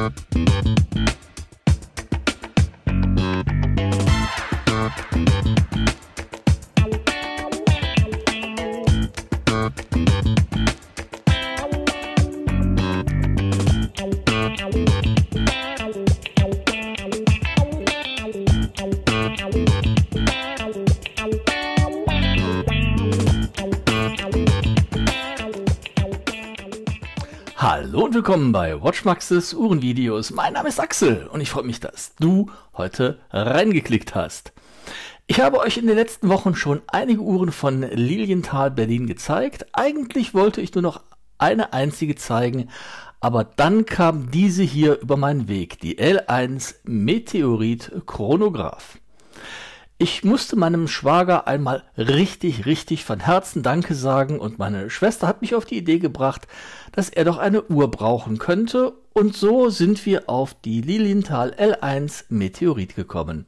Uh, uh, uh, uh. Hallo und willkommen bei Watchmaxes Uhrenvideos. Mein Name ist Axel und ich freue mich, dass du heute reingeklickt hast. Ich habe euch in den letzten Wochen schon einige Uhren von Lilienthal Berlin gezeigt. Eigentlich wollte ich nur noch eine einzige zeigen, aber dann kam diese hier über meinen Weg, die L1 Meteorit Chronograph. Ich musste meinem Schwager einmal richtig, richtig von Herzen Danke sagen und meine Schwester hat mich auf die Idee gebracht, dass er doch eine Uhr brauchen könnte und so sind wir auf die Lilienthal L1 Meteorit gekommen.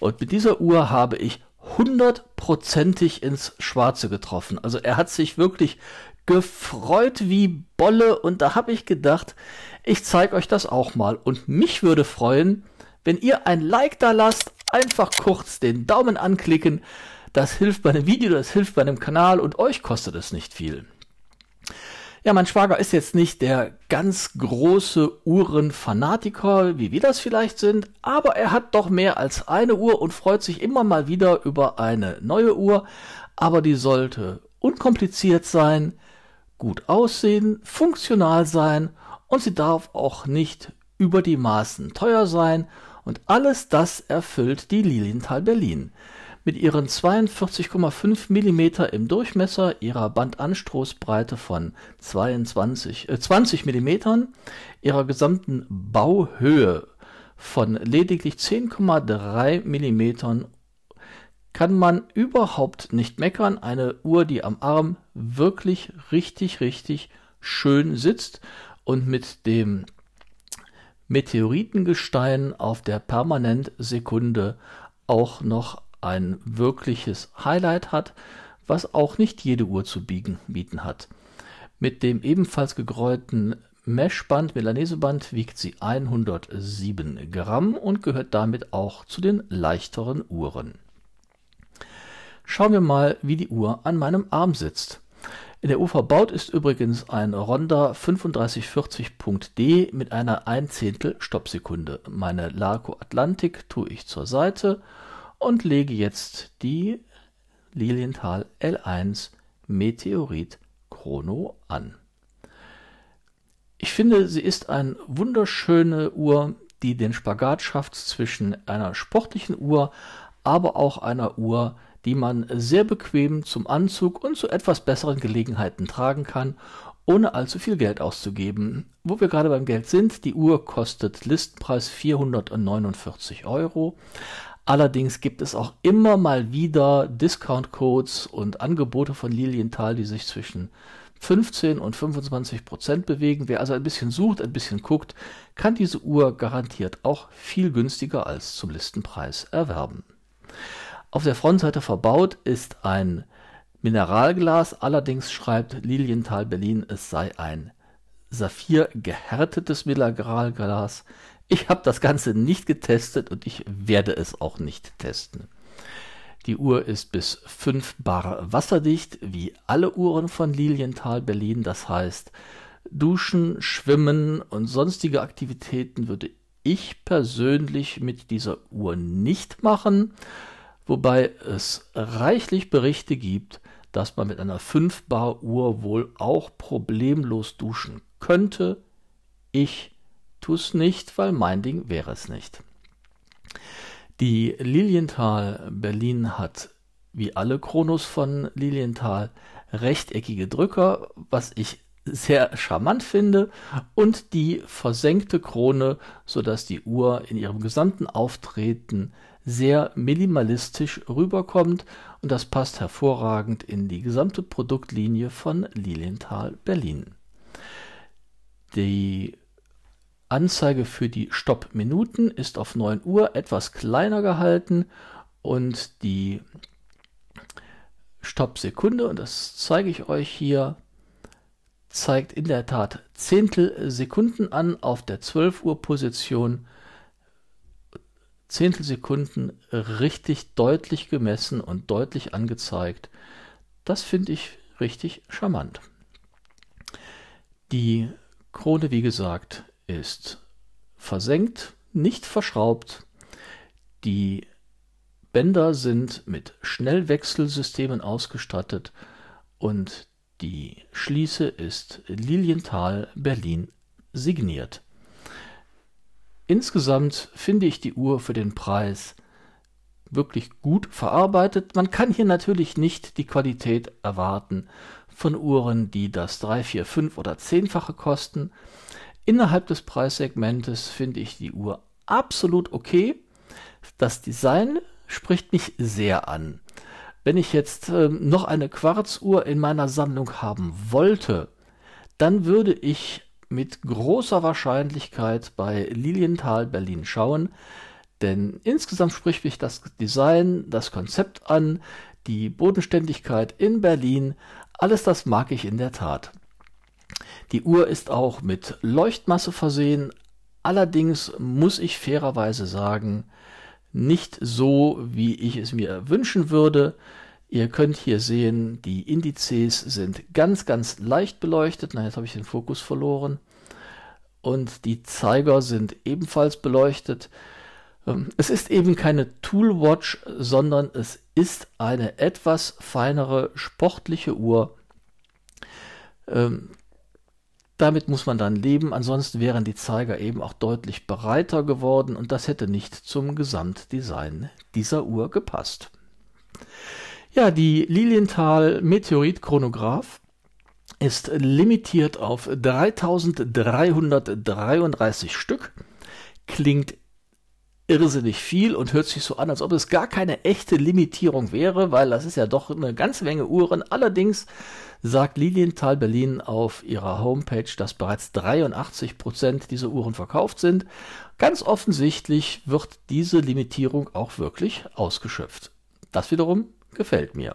Und mit dieser Uhr habe ich hundertprozentig ins Schwarze getroffen. Also er hat sich wirklich gefreut wie Bolle und da habe ich gedacht, ich zeige euch das auch mal und mich würde freuen, wenn ihr ein Like da lasst, Einfach kurz den Daumen anklicken. Das hilft bei einem Video, das hilft bei einem Kanal und euch kostet es nicht viel. Ja, mein Schwager ist jetzt nicht der ganz große Uhrenfanatiker, wie wir das vielleicht sind, aber er hat doch mehr als eine Uhr und freut sich immer mal wieder über eine neue Uhr, aber die sollte unkompliziert sein, gut aussehen, funktional sein und sie darf auch nicht über die Maßen teuer sein und alles das erfüllt die Lilienthal Berlin. Mit ihren 42,5 mm im Durchmesser, ihrer Bandanstoßbreite von 22, äh 20 mm, ihrer gesamten Bauhöhe von lediglich 10,3 mm kann man überhaupt nicht meckern. Eine Uhr, die am Arm wirklich richtig, richtig schön sitzt und mit dem Meteoritengestein auf der Permanentsekunde auch noch ein wirkliches Highlight hat, was auch nicht jede Uhr zu biegen, bieten hat. Mit dem ebenfalls gegräuten Meshband, Melaneseband wiegt sie 107 Gramm und gehört damit auch zu den leichteren Uhren. Schauen wir mal, wie die Uhr an meinem Arm sitzt. In der UV verbaut ist übrigens ein Ronda 3540.D mit einer 1 Zehntel Stoppsekunde. Meine Larco Atlantik tue ich zur Seite und lege jetzt die Lilienthal L1 Meteorit Chrono an. Ich finde, sie ist eine wunderschöne Uhr, die den Spagat schafft zwischen einer sportlichen Uhr, aber auch einer Uhr, die man sehr bequem zum Anzug und zu etwas besseren Gelegenheiten tragen kann, ohne allzu viel Geld auszugeben. Wo wir gerade beim Geld sind, die Uhr kostet Listenpreis 449 Euro. Allerdings gibt es auch immer mal wieder Discount-Codes und Angebote von Lilienthal, die sich zwischen 15 und 25 Prozent bewegen. Wer also ein bisschen sucht, ein bisschen guckt, kann diese Uhr garantiert auch viel günstiger als zum Listenpreis erwerben. Auf der Frontseite verbaut ist ein Mineralglas, allerdings schreibt Lilienthal Berlin, es sei ein Saphir gehärtetes Mineralglas. Ich habe das Ganze nicht getestet und ich werde es auch nicht testen. Die Uhr ist bis 5 Bar wasserdicht, wie alle Uhren von Lilienthal Berlin. Das heißt, Duschen, Schwimmen und sonstige Aktivitäten würde ich persönlich mit dieser Uhr nicht machen wobei es reichlich Berichte gibt, dass man mit einer 5 Bar Uhr wohl auch problemlos duschen könnte. Ich tue es nicht, weil mein Ding wäre es nicht. Die Lilienthal Berlin hat wie alle Kronos von Lilienthal rechteckige Drücker, was ich sehr charmant finde und die versenkte Krone, sodass die Uhr in ihrem gesamten Auftreten sehr minimalistisch rüberkommt und das passt hervorragend in die gesamte Produktlinie von Lilienthal Berlin. Die Anzeige für die Stoppminuten ist auf 9 Uhr etwas kleiner gehalten und die Stoppsekunde, und das zeige ich euch hier, zeigt in der Tat Zehntelsekunden an auf der 12 Uhr Position. Zehntelsekunden richtig deutlich gemessen und deutlich angezeigt. Das finde ich richtig charmant. Die Krone, wie gesagt, ist versenkt, nicht verschraubt. Die Bänder sind mit Schnellwechselsystemen ausgestattet und die Schließe ist Lilienthal Berlin signiert. Insgesamt finde ich die Uhr für den Preis wirklich gut verarbeitet. Man kann hier natürlich nicht die Qualität erwarten von Uhren, die das 3, 4, 5 oder 10-fache kosten. Innerhalb des Preissegmentes finde ich die Uhr absolut okay. Das Design spricht mich sehr an. Wenn ich jetzt äh, noch eine Quarzuhr in meiner Sammlung haben wollte, dann würde ich mit großer Wahrscheinlichkeit bei Lilienthal Berlin schauen, denn insgesamt spricht mich das Design, das Konzept an, die Bodenständigkeit in Berlin, alles das mag ich in der Tat. Die Uhr ist auch mit Leuchtmasse versehen, allerdings muss ich fairerweise sagen, nicht so, wie ich es mir wünschen würde. Ihr könnt hier sehen, die Indizes sind ganz, ganz leicht beleuchtet. Na, jetzt habe ich den Fokus verloren. Und die Zeiger sind ebenfalls beleuchtet. Ähm, es ist eben keine Toolwatch, sondern es ist eine etwas feinere sportliche Uhr. Ähm, damit muss man dann leben, ansonsten wären die Zeiger eben auch deutlich breiter geworden und das hätte nicht zum Gesamtdesign dieser Uhr gepasst. Ja, die Lilienthal Meteorit Chronograph ist limitiert auf 3333 Stück, klingt irrsinnig viel und hört sich so an, als ob es gar keine echte Limitierung wäre, weil das ist ja doch eine ganze Menge Uhren. Allerdings sagt Lilienthal Berlin auf ihrer Homepage, dass bereits 83 Prozent dieser Uhren verkauft sind. Ganz offensichtlich wird diese Limitierung auch wirklich ausgeschöpft. Das wiederum gefällt mir.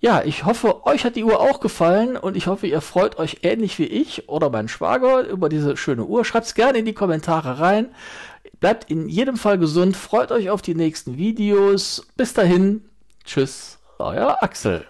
Ja, ich hoffe, euch hat die Uhr auch gefallen und ich hoffe, ihr freut euch ähnlich wie ich oder mein Schwager über diese schöne Uhr. Schreibt es gerne in die Kommentare rein. Bleibt in jedem Fall gesund, freut euch auf die nächsten Videos. Bis dahin, tschüss, euer Axel.